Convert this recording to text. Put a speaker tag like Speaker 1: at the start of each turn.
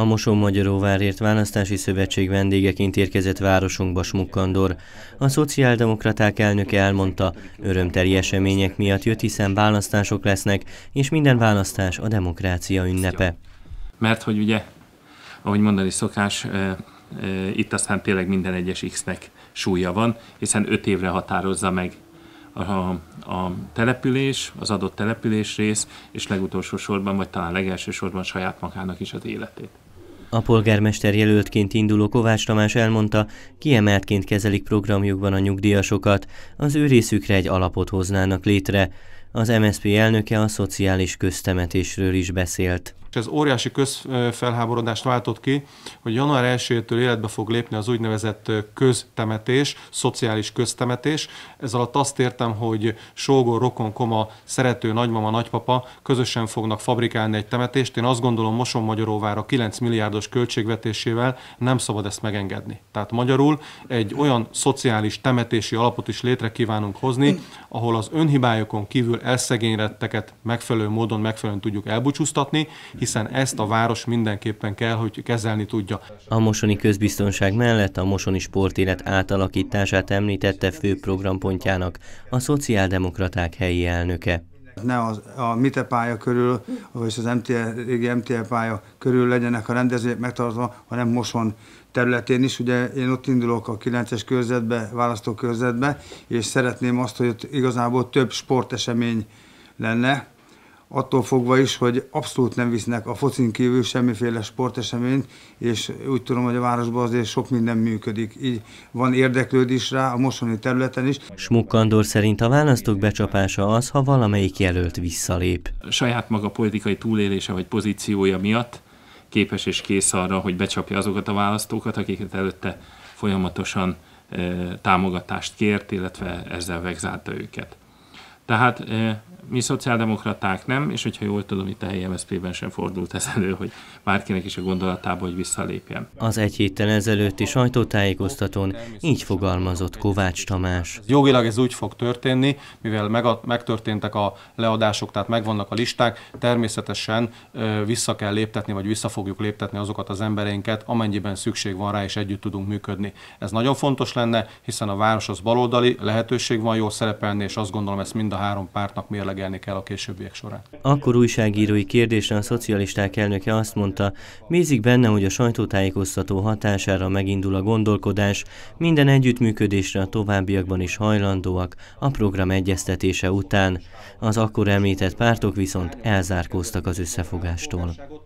Speaker 1: A Mosó magyaróvárért Választási Szövetség vendégeként érkezett városunkba Smukkandor. A szociáldemokraták elnöke elmondta, örömteli események miatt jött, hiszen választások lesznek, és minden választás a demokrácia ünnepe. Mert hogy ugye,
Speaker 2: ahogy mondani szokás, itt aztán tényleg minden egyes X-nek súlya van, hiszen öt évre határozza meg a, a település, az adott település rész, és legutolsó sorban, vagy talán legelső sorban saját magának is az életét.
Speaker 1: A polgármester jelöltként induló Kovács Tamás elmondta, kiemeltként kezelik programjukban a nyugdíjasokat, az ő részükre egy alapot hoznának létre. Az MSZP elnöke a szociális köztemetésről is beszélt.
Speaker 3: És ez óriási közfelháborodást váltott ki, hogy január 1-től életbe fog lépni az úgynevezett köztemetés, szociális köztemetés. Ez alatt azt értem, hogy sógor, rokon, koma, szerető, nagymama, nagypapa közösen fognak fabrikálni egy temetést. Én azt gondolom, Moson Magyaróvára 9 milliárdos költségvetésével nem szabad ezt megengedni. Tehát magyarul egy olyan szociális temetési alapot is létre kívánunk hozni, ahol az önhibájukon kívül elszegényretteket megfelelő módon megfelelően tudjuk elbúcsúztatni, hiszen ezt a város mindenképpen kell, hogy kezelni tudja.
Speaker 1: A mosoni közbiztonság mellett a mosoni sportélet átalakítását említette fő programpontjának a szociáldemokraták helyi elnöke.
Speaker 4: Ne az, a MITE pálya körül, vagy az MTL, e, régi MTL e pálya körül legyenek a rendezvények megtartva, hanem Moson területén is. Ugye én ott indulok a 9-es körzetbe, választókörzetbe, és szeretném azt, hogy ott igazából több sportesemény lenne, attól fogva is, hogy abszolút nem visznek a focin kívül semmiféle sporteseményt, és úgy tudom, hogy a városban azért sok minden működik. Így van érdeklődés rá a mosoni területen is.
Speaker 1: Smukkandor szerint a választók becsapása az, ha valamelyik
Speaker 2: jelölt visszalép. Saját maga politikai túlélése vagy pozíciója miatt képes és kész arra, hogy becsapja azokat a választókat, akiket előtte folyamatosan eh, támogatást kért, illetve ezzel vegzálta őket. Tehát eh, mi szociáldemokraták nem, és hogyha jól tudom, itt a helyi MSZP-ben sem fordult ez elő, hogy bárkinek is a gondolatába, hogy visszalépjen. Az egy héttel ezelőtti sajtótájékoztatón így
Speaker 3: fogalmazott Kovács Tamás. Jogilag ez úgy fog történni, mivel meg, megtörténtek a leadások, tehát megvannak a listák, természetesen vissza kell léptetni, vagy vissza fogjuk léptetni azokat az embereinket, amennyiben szükség van rá, és együtt tudunk működni. Ez nagyon fontos lenne, hiszen a város az baloldali, lehetőség van jól szerepelni, és azt gondolom, ezt mind a három pártnak mérleg mérlegelni kell a későbbiek során.
Speaker 1: Akkor újságírói kérdésre a szocialisták elnöke azt mondta, bízik benne, hogy a sajtótájékoztató hatására megindul a gondolkodás, minden együttműködésre a továbbiakban is hajlandóak a program egyeztetése után. Az akkor említett pártok viszont elzárkóztak az összefogástól.